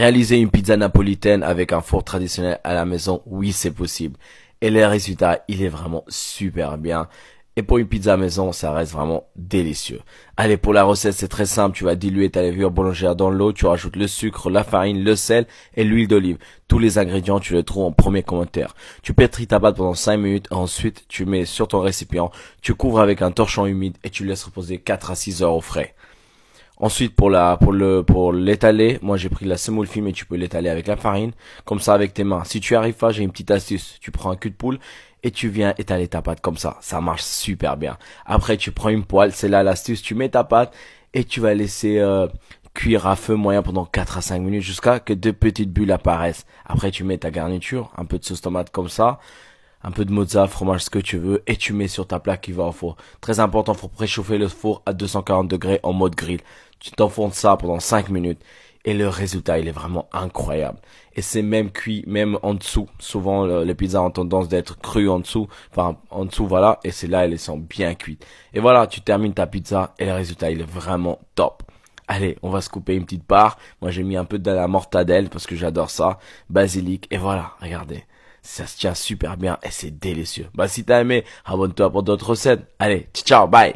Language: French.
Réaliser une pizza napolitaine avec un four traditionnel à la maison, oui, c'est possible. Et le résultat, il est vraiment super bien. Et pour une pizza à maison, ça reste vraiment délicieux. Allez, pour la recette, c'est très simple. Tu vas diluer ta levure boulangère dans l'eau, tu rajoutes le sucre, la farine, le sel et l'huile d'olive. Tous les ingrédients, tu les trouves en premier commentaire. Tu pétris ta pâte pendant 5 minutes, ensuite tu mets sur ton récipient, tu couvres avec un torchon humide et tu laisses reposer 4 à 6 heures au frais. Ensuite, pour la, pour le, pour l'étaler, moi j'ai pris la semoule et tu peux l'étaler avec la farine, comme ça avec tes mains. Si tu arrives pas, j'ai une petite astuce. Tu prends un cul de poule et tu viens étaler ta pâte comme ça. Ça marche super bien. Après, tu prends une poêle, c'est là l'astuce, tu mets ta pâte et tu vas laisser euh, cuire à feu moyen pendant 4 à 5 minutes jusqu'à que deux petites bulles apparaissent. Après, tu mets ta garniture, un peu de sauce tomate comme ça un peu de mozzarella, fromage, ce que tu veux, et tu mets sur ta plaque qui va au four. Très important, faut préchauffer le four à 240 degrés en mode grill. Tu t'enfonces ça pendant 5 minutes et le résultat il est vraiment incroyable et c'est même cuit même en dessous souvent les pizzas ont tendance d'être crues en dessous enfin en dessous voilà et c'est là elles sont bien cuites et voilà tu termines ta pizza et le résultat il est vraiment top Allez, on va se couper une petite part. Moi, j'ai mis un peu de la mortadelle parce que j'adore ça. Basilic. Et voilà, regardez. Ça se tient super bien et c'est délicieux. Bah si t'as aimé, abonne-toi pour d'autres recettes. Allez, ciao, bye